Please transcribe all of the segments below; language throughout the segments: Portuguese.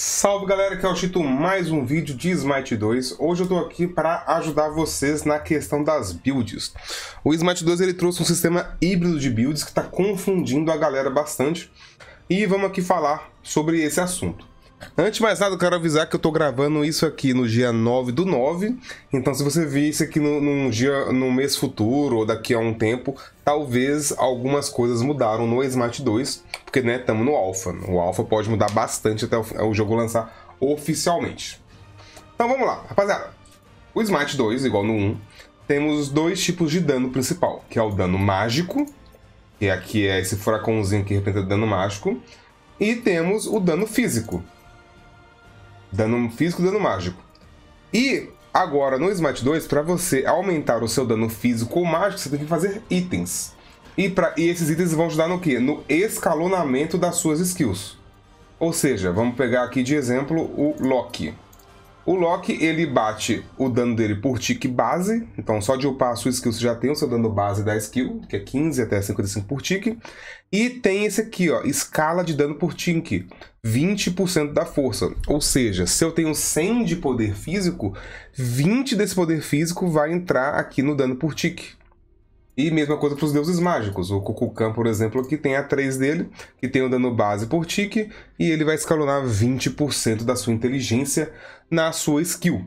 Salve galera, que é o Chito, mais um vídeo de Smite 2. Hoje eu tô aqui para ajudar vocês na questão das builds. O Smite 2 ele trouxe um sistema híbrido de builds que está confundindo a galera bastante. E vamos aqui falar sobre esse assunto. Antes de mais nada, eu quero avisar que eu tô gravando isso aqui no dia 9 do 9. Então, se você vir isso aqui num, dia, num mês futuro ou daqui a um tempo, talvez algumas coisas mudaram no Smart 2, porque né, estamos no Alpha. O Alpha pode mudar bastante até o, jogo lançar oficialmente. Então vamos lá, rapaziada. O Smite 2, igual no 1, temos dois tipos de dano principal, que é o dano mágico, que aqui é esse furacãozinho que representa dano mágico, e temos o dano físico, Dano físico, dano mágico. E agora no Smite 2, para você aumentar o seu dano físico ou mágico, você tem que fazer itens. E, pra, e esses itens vão ajudar no que? No escalonamento das suas skills. Ou seja, vamos pegar aqui de exemplo o Loki. O Loki, ele bate o dano dele por tique base, então só de upar a sua skill você já tem o seu dano base da skill, que é 15 até 55 por tique. E tem esse aqui, ó, escala de dano por tique, 20% da força. Ou seja, se eu tenho 100 de poder físico, 20 desse poder físico vai entrar aqui no dano por tique. E mesma coisa para os deuses mágicos. O Kukulkan, por exemplo, aqui tem a 3 dele, que tem o dano base por tique, e ele vai escalonar 20% da sua inteligência na sua skill.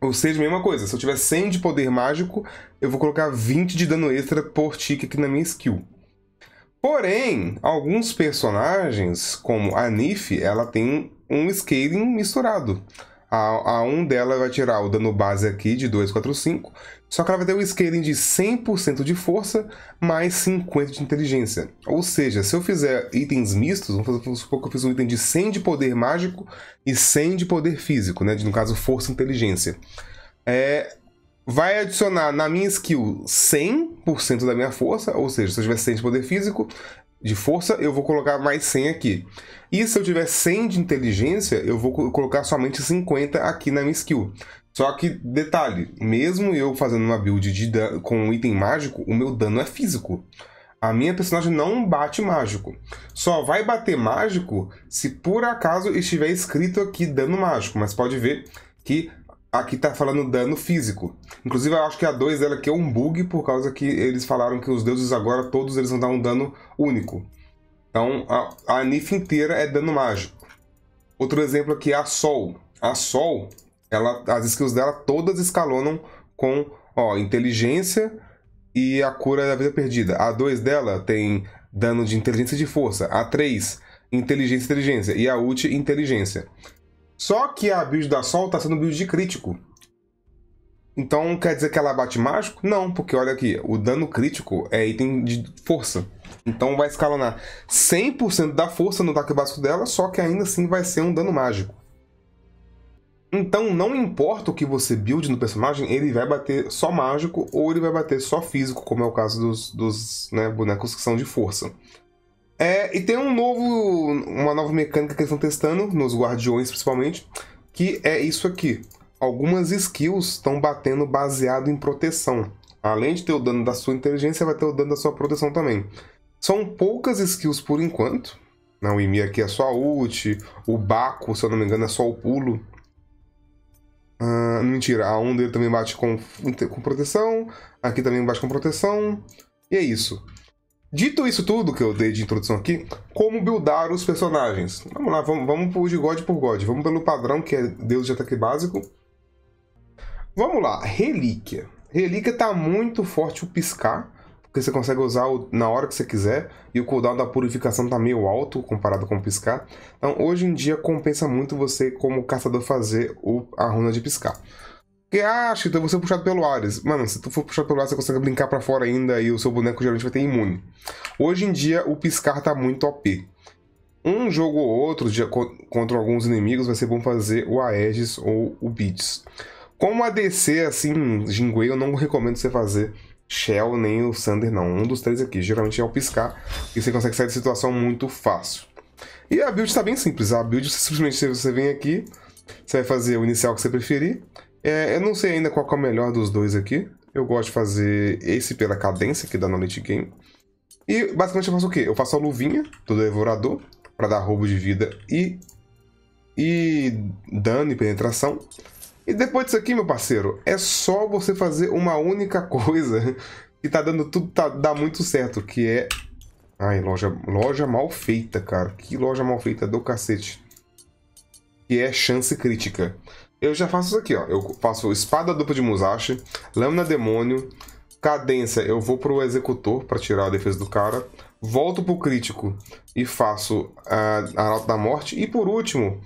Ou seja, mesma coisa, se eu tiver 100 de poder mágico, eu vou colocar 20 de dano extra por tique aqui na minha skill. Porém, alguns personagens, como a Nif, ela tem um scaling misturado. A, a 1 dela vai tirar o dano base aqui de 245, só que ela vai ter um scaling de 100% de força mais 50 de inteligência. Ou seja, se eu fizer itens mistos, vamos supor que eu fiz um item de 100 de poder mágico e 100 de poder físico, né? no caso força e inteligência. É, vai adicionar na minha skill 100% da minha força, ou seja, se eu tiver 100 de poder físico, de força, eu vou colocar mais 100 aqui. E se eu tiver 100 de inteligência, eu vou colocar somente 50 aqui na minha skill. Só que, detalhe, mesmo eu fazendo uma build de com um item mágico, o meu dano é físico. A minha personagem não bate mágico. Só vai bater mágico se por acaso estiver escrito aqui dano mágico. Mas pode ver que aqui tá falando dano físico. Inclusive, eu acho que a 2 dela aqui é um bug, por causa que eles falaram que os deuses agora, todos eles vão dar um dano único. Então, a, a Nif inteira é dano mágico. Outro exemplo aqui é a Sol. A Sol, ela, as skills dela todas escalonam com ó, inteligência e a cura da vida perdida. A 2 dela tem dano de inteligência e de força. A 3, inteligência e inteligência. E a ult, inteligência. Só que a build da Sol tá sendo build de crítico. Então quer dizer que ela bate mágico? Não, porque olha aqui, o dano crítico é item de força. Então vai escalonar 100% da força no ataque básico dela, só que ainda assim vai ser um dano mágico. Então não importa o que você build no personagem, ele vai bater só mágico ou ele vai bater só físico, como é o caso dos, dos né, bonecos que são de força. É, e tem um novo, uma nova mecânica que eles estão testando, nos Guardiões principalmente, que é isso aqui. Algumas skills estão batendo baseado em proteção. Além de ter o dano da sua inteligência, vai ter o dano da sua proteção também. São poucas skills por enquanto. Não, né, o Imi aqui é só a ult, o Baco, se eu não me engano, é só o pulo. Ah, mentira, a 1 dele também bate com, com proteção, aqui também bate com proteção, e é isso. Dito isso tudo que eu dei de introdução aqui, como buildar os personagens? Vamos lá, vamos, vamos por de God por God. Vamos pelo padrão que é Deus de ataque básico. Vamos lá, relíquia. Relíquia tá muito forte o piscar, porque você consegue usar na hora que você quiser, e o cooldown da purificação tá meio alto comparado com o piscar. Então hoje em dia compensa muito você, como caçador, fazer a runa de piscar. Que, acha ah, que você é puxado pelo Ares. Mano, se tu for puxado pelo Ares, você consegue brincar para fora ainda e o seu boneco geralmente vai ter imune. Hoje em dia, o piscar tá muito OP. Um jogo ou outro, de, contra alguns inimigos, vai ser bom fazer o Aegis ou o Beats. Como ADC, assim, Jinguei, eu não recomendo você fazer Shell nem o Sander, não. Um dos três aqui. Geralmente é o piscar, e você consegue sair de situação muito fácil. E a build está bem simples. A build, simplesmente, você vem aqui, você vai fazer o inicial que você preferir, é, eu não sei ainda qual é o melhor dos dois aqui. Eu gosto de fazer esse pela cadência que dá no late game. E basicamente eu faço o quê? Eu faço a luvinha do devorador para dar roubo de vida e, e dano e penetração. E depois disso aqui, meu parceiro, é só você fazer uma única coisa que tá dando tudo, tá, dá muito certo, que é... Ai, loja, loja mal feita, cara. Que loja mal feita do cacete. Que é chance crítica eu já faço isso aqui, ó. Eu faço espada dupla de Musashi, lâmina demônio, cadência, eu vou pro executor para tirar a defesa do cara, volto pro crítico e faço a, a nota da morte, e por último,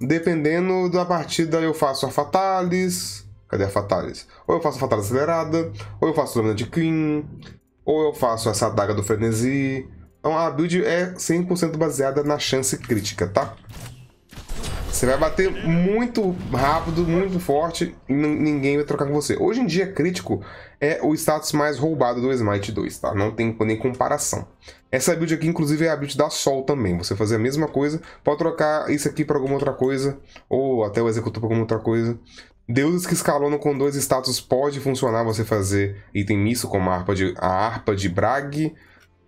dependendo da partida, eu faço a Fatalis. Cadê a Fatalis? Ou eu faço a Fatalis acelerada, ou eu faço lâmina de queen? ou eu faço essa adaga do Frenesi. Então a build é 100% baseada na chance crítica, tá? Você vai bater muito rápido, muito forte e ninguém vai trocar com você. Hoje em dia, crítico é o status mais roubado do Smite 2, tá? Não tem nem comparação. Essa build aqui, inclusive, é a build da Sol também. Você fazer a mesma coisa, pode trocar isso aqui para alguma outra coisa, ou até o executor para alguma outra coisa. Deuses que escalonam com dois status pode funcionar você fazer item misto como a harpa de, a harpa de Brag uh,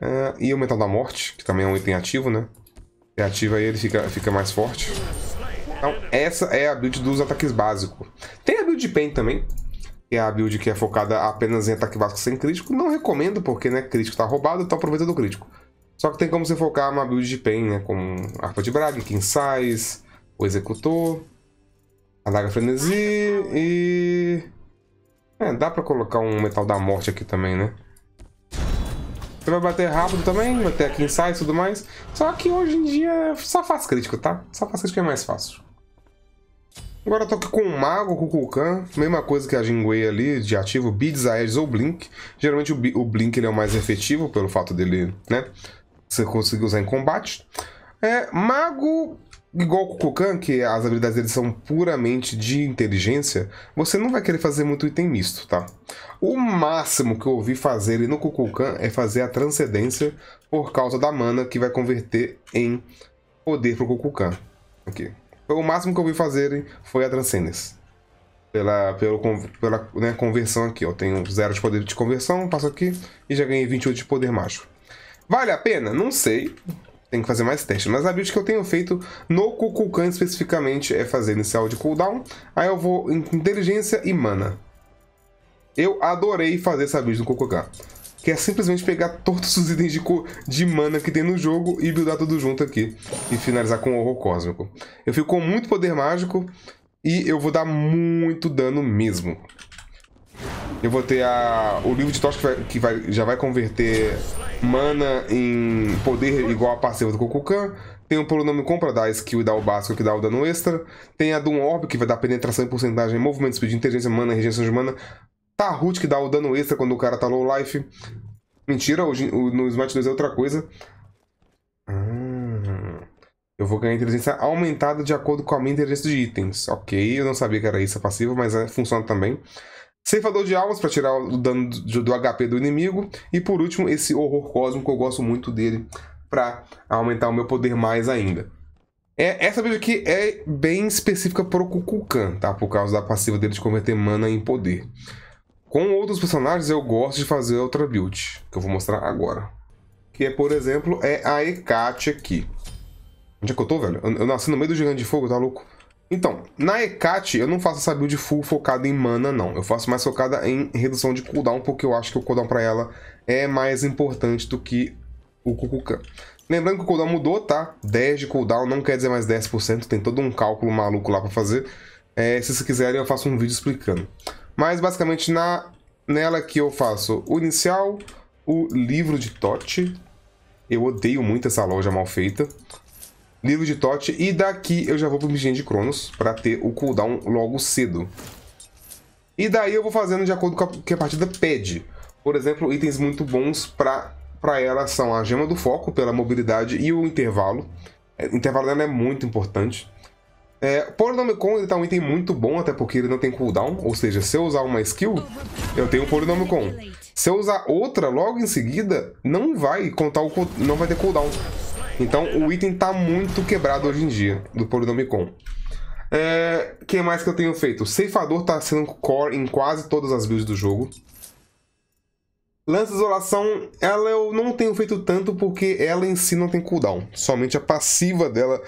ah, e o Metal da Morte, que também é um item ativo, né? Se ativa ele, fica, fica mais forte. Então, essa é a build dos ataques básicos. Tem a build de Pain também, que é a build que é focada apenas em ataque básico sem crítico. Não recomendo, porque né, crítico tá roubado, tá então aproveitando o crítico. Só que tem como você focar uma build de Pain, né? Como Harpa de Braga, King Size, o Executor, a Daga Frenesi e... É, dá pra colocar um Metal da Morte aqui também, né? Você vai bater rápido também, vai ter aqui insights e tudo mais. Só que hoje em dia só faz crítico, tá? Só faz crítico é mais fácil. Agora eu tô aqui com o Mago, com o Kukulkan, mesma coisa que a Jinguei ali, de ativo, Beads, Aedes ou Blink. Geralmente o, B, o Blink ele é o mais efetivo, pelo fato dele, né, você conseguir usar em combate. É, Mago, igual o Kukulkan, que as habilidades dele são puramente de inteligência, você não vai querer fazer muito item misto, tá? O máximo que eu ouvi fazer ele no Kukulkan é fazer a transcendência por causa da mana que vai converter em poder pro Kukulkan. Aqui o máximo que eu vi fazer, foi a Transcendence. Pela, pelo, pela né, conversão aqui, ó. Tenho zero de poder de conversão, passo aqui e já ganhei 28 de poder mágico. Vale a pena? Não sei. Tem que fazer mais testes. Mas a build que eu tenho feito no Kukulkan especificamente é fazer inicial de cooldown. Aí eu vou em inteligência e mana. Eu adorei fazer essa build no Kukulkan que é simplesmente pegar todos os itens de, de mana que tem no jogo e buildar tudo junto aqui. E finalizar com o horror cósmico. Eu fico com muito poder mágico e eu vou dar muito dano mesmo. Eu vou ter a, o livro de tocha que, vai, que vai, já vai converter mana em poder igual a passiva do Kokukan. Tem o pronome compra da skill e dá o básico que dá o dano extra. Tem a Doom Orb, que vai dar penetração e porcentagem, movimento, speed, inteligência, mana, regeneração de mana, Tarrut tá que dá o dano extra quando o cara tá low life. Mentira, hoje, no Smite 2 é outra coisa. Ah, eu vou ganhar inteligência aumentada de acordo com a minha inteligência de itens. Ok, eu não sabia que era isso a é passiva, mas é, funciona também. Ceifador de almas para tirar o dano do, do HP do inimigo. E por último, esse horror cósmico, eu gosto muito dele para aumentar o meu poder mais ainda. É, essa build aqui é bem específica pro Kukulkan, tá? Por causa da passiva dele de converter mana em poder. Com outros personagens eu gosto de fazer outra build, que eu vou mostrar agora. Que é, por exemplo, é a Hecate aqui. Onde é que eu tô, velho? Eu, nasci no meio do gigante de fogo, tá louco? Então, na Hecate eu não faço essa build full focada em mana, não. Eu faço mais focada em redução de cooldown, porque eu acho que o cooldown pra ela é mais importante do que o Kukukan. Lembrando que o cooldown mudou, tá? 10 de cooldown não quer dizer mais 10%, tem todo um cálculo maluco lá pra fazer. É, se vocês quiserem eu faço um vídeo explicando. Mas basicamente na, nela que eu faço o inicial, o livro de Tote. Eu odeio muito essa loja mal feita. Livro de Tote. E daqui eu já vou pro Vigente de Cronos para ter o cooldown logo cedo. E daí eu vou fazendo de acordo com o que a partida pede. Por exemplo, itens muito bons para para ela são a gema do foco pela mobilidade e o intervalo. É, o intervalo dela é muito importante. É, ele tá um item muito bom, até porque ele não tem cooldown, ou seja, se eu usar uma skill, eu tenho Polynomicon. Se eu usar outra logo em seguida, não vai contar o não vai ter cooldown. Então o item tá muito quebrado hoje em dia, do Polynomicon. É, que mais que eu tenho feito? O ceifador tá sendo core em quase todas as builds do jogo. Lança Isolação, ela eu não tenho feito tanto porque ela em si não tem cooldown. Somente a passiva dela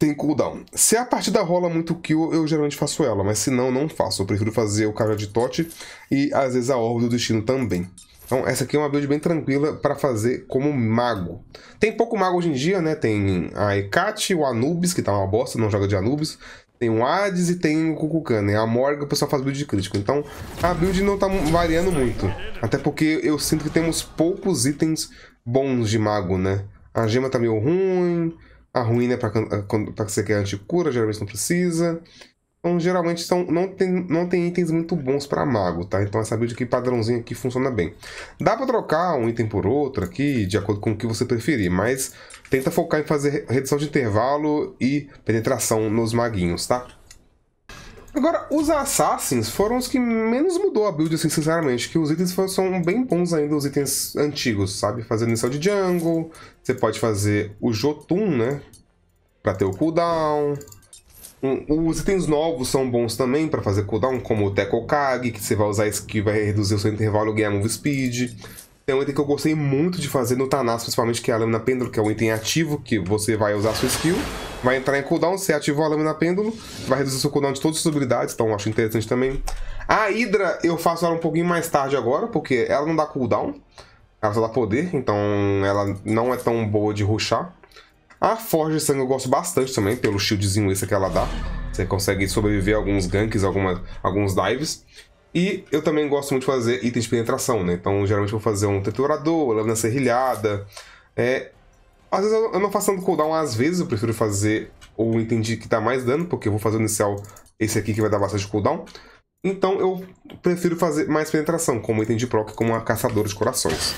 tem cooldown. Se a partida rola muito kill, eu geralmente faço ela, mas se não, não faço. Eu prefiro fazer o cara de Tote e às vezes a Orbe do Destino também. Então essa aqui é uma build bem tranquila para fazer como mago. Tem pouco mago hoje em dia, né? Tem a Hecate, o Anubis, que tá uma bosta, não joga de Anubis. Tem o Hades e tem o Kukukan, né? A Morga o pessoal faz build de crítico. Então a build não tá variando muito. Até porque eu sinto que temos poucos itens bons de mago, né? A gema tá meio ruim, a ruína é para é você quer anticura, geralmente não precisa. Então, geralmente são, não, tem, não tem itens muito bons para mago, tá? Então, essa é build aqui padrãozinho aqui funciona bem. Dá para trocar um item por outro aqui, de acordo com o que você preferir, mas tenta focar em fazer redução de intervalo e penetração nos maguinhos, tá? Agora, os Assassins foram os que menos mudou a build, assim, sinceramente. Que os itens são bem bons ainda, os itens antigos, sabe? Fazer inicial de jungle, você pode fazer o Jotun, né? Pra ter o cooldown. Os itens novos são bons também para fazer cooldown, como o Teco que você vai usar isso que vai reduzir o seu intervalo ganhar move speed. Tem um item que eu gostei muito de fazer no tanas principalmente, que é a Lâmina Pêndulo, que é um item ativo, que você vai usar a sua skill vai entrar em cooldown, você ativa a lâmina pêndulo, vai reduzir seu cooldown de todas as suas habilidades, então acho interessante também. A Hydra eu faço ela um pouquinho mais tarde agora, porque ela não dá cooldown, ela só dá poder, então ela não é tão boa de rushar. A Forja de Sangue eu gosto bastante também, pelo shieldzinho esse que ela dá. Você consegue sobreviver a alguns ganks, alguma, alguns dives. E eu também gosto muito de fazer itens de penetração, né? Então, geralmente vou fazer um triturador, lâmina serrilhada. É, às vezes eu não faço tanto cooldown, às vezes eu prefiro fazer ou entendi que dá tá mais dano, porque eu vou fazer o inicial esse aqui que vai dar bastante cooldown. Então eu prefiro fazer mais penetração, como o item de proc, como a caçadora de corações.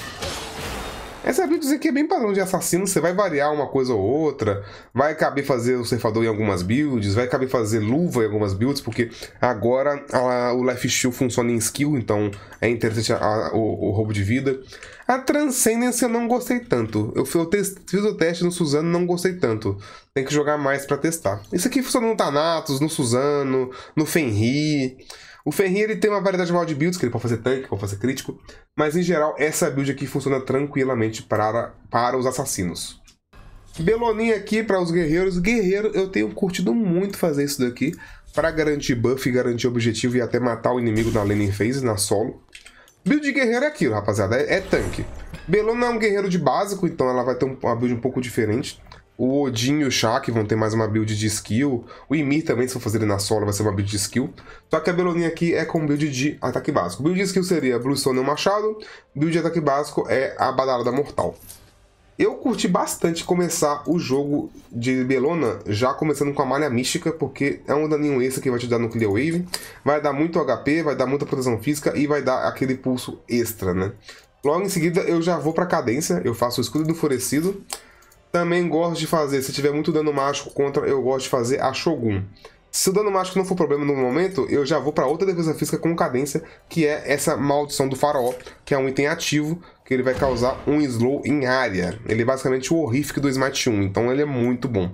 Essa é build dizer que é bem padrão de assassino, você vai variar uma coisa ou outra, vai caber fazer o ceifador em algumas builds, vai caber fazer luva em algumas builds, porque agora a, o life steal funciona em skill, então é interessante a, a, o, o, roubo de vida. A transcendência eu não gostei tanto. Eu, eu test, fiz o teste no Suzano não gostei tanto. Tem que jogar mais para testar. Isso aqui funciona no Thanatos, no Suzano, no Fenrir. O Ferrinho ele tem uma variedade maior de builds, que ele pode fazer tanque, pode fazer crítico, mas em geral essa build aqui funciona tranquilamente para, para os assassinos. Beloninha aqui para os guerreiros. Guerreiro, eu tenho curtido muito fazer isso daqui para garantir buff, garantir objetivo e até matar o inimigo na lane phase, na solo. Build de guerreiro é aquilo, rapaziada, é, é tanque. Belona é um guerreiro de básico, então ela vai ter uma build um pouco diferente. O Odin e o Shaq vão ter mais uma build de skill. O Ymir também, se for fazer ele na solo, vai ser uma build de skill. Só que a Beloninha aqui é com build de ataque básico. Build de skill seria Blue Stone e o Machado. Build de ataque básico é a Badalada Mortal. Eu curti bastante começar o jogo de Belona já começando com a malha mística, porque é um daninho extra que vai te dar no Clear Wave. Vai dar muito HP, vai dar muita proteção física e vai dar aquele pulso extra, né? Logo em seguida eu já vou pra cadência, eu faço o escudo do enfurecido. Também gosto de fazer, se tiver muito dano mágico contra, eu gosto de fazer a Shogun. Se o dano mágico não for problema no momento, eu já vou para outra defesa física com cadência, que é essa maldição do faraó, que é um item ativo, que ele vai causar um slow em área. Ele é basicamente o horrific do Smite 1, então ele é muito bom.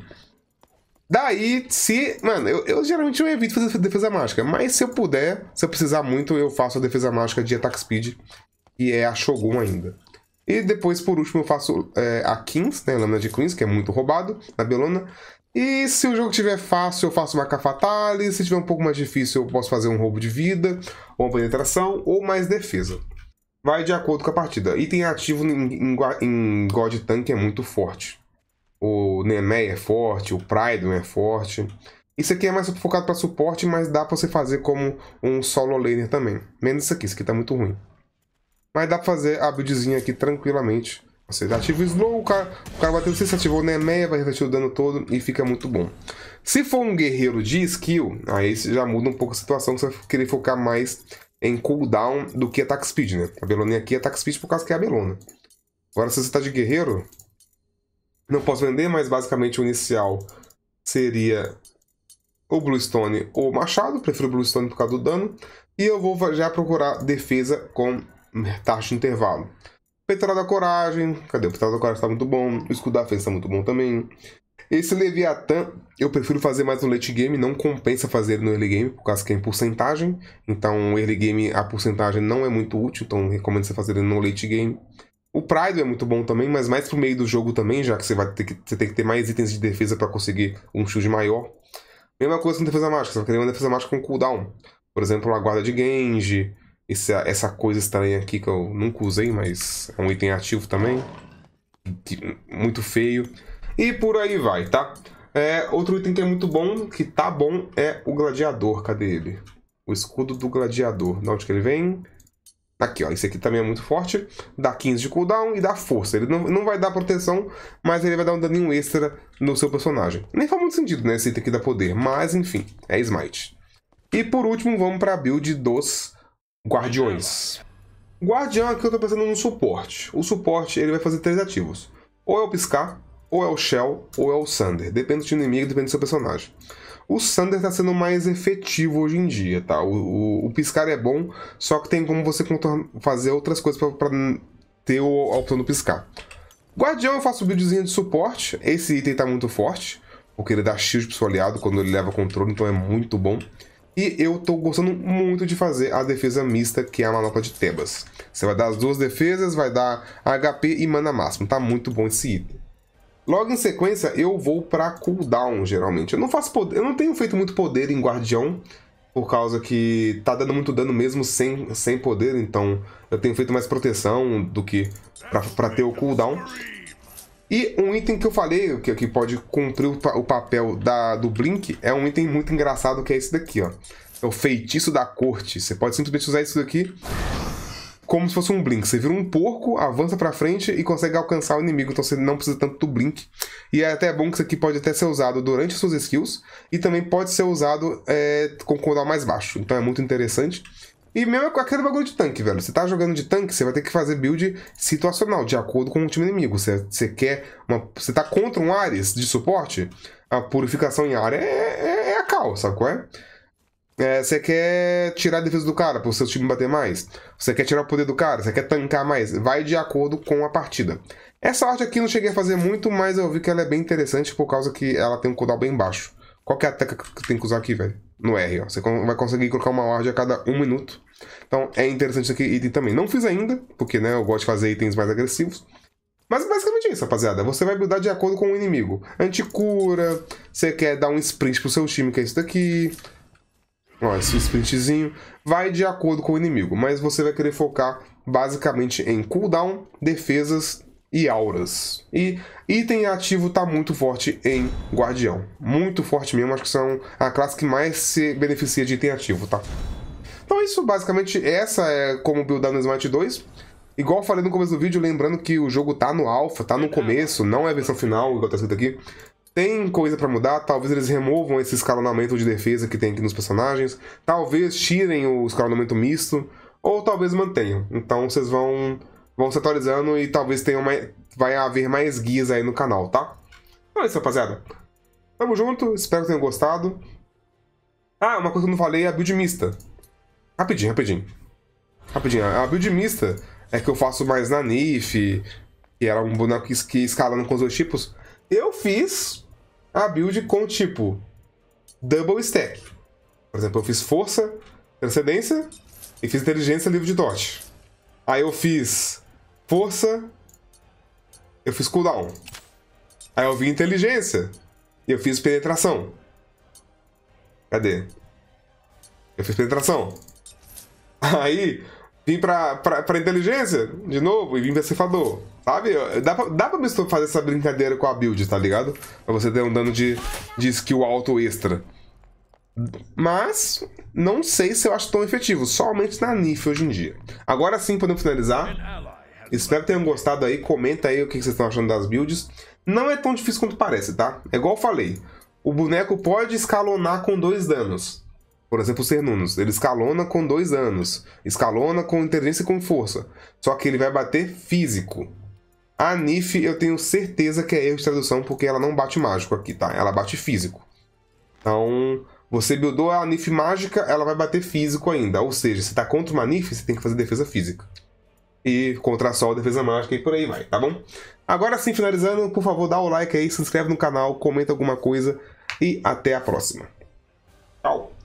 Daí, se... Mano, eu, eu geralmente eu evito fazer defesa mágica, mas se eu puder, se eu precisar muito, eu faço a defesa mágica de ataque speed, que é a Shogun ainda. E depois, por último, eu faço é, a Kings, né? Lâmina de Queens, que é muito roubado na belona E se o jogo estiver fácil, eu faço uma Cafatale. Se tiver um pouco mais difícil, eu posso fazer um roubo de vida, ou uma penetração, ou mais defesa. Vai de acordo com a partida. Item ativo em, em, em God Tank é muito forte. O Nemei é forte, o Prydon é forte. Isso aqui é mais focado para suporte, mas dá para você fazer como um solo laner também. Menos isso aqui, isso aqui está muito ruim. Mas dá pra fazer a buildzinha aqui tranquilamente. Você ativa o slow, o cara, o cara bateu, você se ativou na né? meia vai refletir o dano todo e fica muito bom. Se for um guerreiro de skill, aí já muda um pouco a situação, você vai querer focar mais em cooldown do que ataque speed, né? A Belona aqui é ataque speed por causa que é a Belona. Agora, se você tá de guerreiro, não posso vender, mas basicamente o inicial seria o Bluestone ou Machado. Prefiro Bluestone por causa do dano. E eu vou já procurar defesa com taxa de intervalo. da Coragem, cadê? O da Coragem tá muito bom. O Escudo da Ofensa tá muito bom também. Esse Leviathan, eu prefiro fazer mais no late game, não compensa fazer no early game, por causa que é em porcentagem. Então, early game, a porcentagem não é muito útil, então recomendo você fazer no late game. O Pride é muito bom também, mas mais pro meio do jogo também, já que você vai ter que, você tem que ter mais itens de defesa para conseguir um shield maior. Mesma coisa com defesa mágica, você vai querer uma defesa mágica com cooldown. Por exemplo, a guarda de Genji, essa, essa coisa estranha aqui que eu nunca usei, mas é um item ativo também. Muito feio. E por aí vai, tá? É, outro item que é muito bom, que tá bom, é o gladiador. Cadê ele? O escudo do gladiador. da onde que ele vem? Tá aqui, ó. Esse aqui também é muito forte. Dá 15 de cooldown e dá força. Ele não, não vai dar proteção, mas ele vai dar um daninho extra no seu personagem. Nem faz muito sentido, né? Esse item aqui dá poder. Mas, enfim, é Smite. E por último, vamos para build dos Guardiões. Guardião é aqui eu estou pensando no suporte. O suporte ele vai fazer três ativos. Ou é o Piscar, ou é o Shell, ou é o Sander. Depende do inimigo, depende do seu personagem. O Sander está sendo mais efetivo hoje em dia, tá? O, o, o piscar é bom, só que tem como você fazer outras coisas para ter o, a opção do piscar. Guardião eu faço buildzinho de suporte. Esse item tá muito forte, porque ele dá shield pro seu aliado quando ele leva controle, então é muito bom. E eu tô gostando muito de fazer a defesa mista, que é a manopla de Tebas. Você vai dar as duas defesas, vai dar HP e mana máximo. Tá muito bom esse item. Logo em sequência, eu vou para cooldown, geralmente. Eu não faço poder, eu não tenho feito muito poder em Guardião, por causa que tá dando muito dano mesmo sem, sem poder, então eu tenho feito mais proteção do que para ter o cooldown. E um item que eu falei, que, que pode cumprir o, o papel da, do Blink, é um item muito engraçado que é esse daqui, ó. É o feitiço da corte. Você pode simplesmente usar isso daqui como se fosse um blink. Você vira um porco, avança para frente e consegue alcançar o inimigo, então você não precisa tanto do blink. E é até bom que isso aqui pode até ser usado durante suas skills e também pode ser usado é, com cooldown mais baixo. Então é muito interessante. E mesmo com aquele bagulho de tanque, velho. Você tá jogando de tanque, você vai ter que fazer build situacional, de acordo com o time inimigo. Você, você quer. Uma, você tá contra um Ares de suporte, a purificação em área é, é, é a cal, sacou? É? É, você quer tirar a defesa do cara para o seu time bater mais? Você quer tirar o poder do cara? Você quer tancar mais? Vai de acordo com a partida. Essa arte aqui eu não cheguei a fazer muito, mas eu vi que ela é bem interessante por causa que ela tem um cooldown bem baixo. Qual que é a técnica que tem que usar aqui, velho? no R. Ó. Você vai conseguir colocar uma ward a cada um minuto. Então é interessante isso aqui item também. Não fiz ainda, porque né, eu gosto de fazer itens mais agressivos. Mas é basicamente é isso, rapaziada. Você vai buildar de acordo com o inimigo. Anticura, você quer dar um sprint pro seu time, que é isso daqui. Ó, esse sprintzinho. Vai de acordo com o inimigo, mas você vai querer focar basicamente em cooldown, defesas e auras. E item ativo tá muito forte em Guardião. Muito forte mesmo, acho que são a classe que mais se beneficia de item ativo, tá? Então é isso, basicamente essa é como buildar no Smite 2. Igual falei no começo do vídeo, lembrando que o jogo tá no alpha, tá no tá começo, não é a versão final, igual tá escrito aqui. Tem coisa para mudar, talvez eles removam esse escalonamento de defesa que tem aqui nos personagens, talvez tirem o escalonamento misto, ou talvez mantenham. Então vocês vão vão se atualizando e talvez tenha uma, vai haver mais guias aí no canal, tá? Então é isso, rapaziada. Tamo junto, espero que tenham gostado. Ah, uma coisa que eu não falei é a build mista. Rapidinho, rapidinho. Rapidinho, a build mista é que eu faço mais na Nif, que era um boneco que escalando com os dois tipos. Eu fiz a build com tipo double stack. Por exemplo, eu fiz força, transcendência e fiz inteligência livre de dot. Aí eu fiz força, eu fiz cooldown. Aí eu vi inteligência, e eu fiz penetração. Cadê? Eu fiz penetração. Aí, vim pra, pra, pra inteligência, de novo, e vim pra cefador. Sabe? Dá pra, dá pra fazer essa brincadeira com a build, tá ligado? Pra você ter um dano de, de skill alto extra. Mas, não sei se eu acho tão efetivo, somente na NIF hoje em dia. Agora sim, podemos finalizar. Espero que tenham gostado aí. Comenta aí o que vocês estão achando das builds. Não é tão difícil quanto parece, tá? É igual eu falei. O boneco pode escalonar com dois danos. Por exemplo, ser Cernunos. Ele escalona com dois danos. Escalona com inteligência e com força. Só que ele vai bater físico. A Nif, eu tenho certeza que é erro de tradução, porque ela não bate mágico aqui, tá? Ela bate físico. Então, você buildou a Nif mágica, ela vai bater físico ainda. Ou seja, se tá contra uma Nif, você tem que fazer defesa física e sol Defesa Mágica e por aí vai, tá bom? Agora sim, finalizando, por favor, dá o like aí, se inscreve no canal, comenta alguma coisa e até a próxima. Tchau!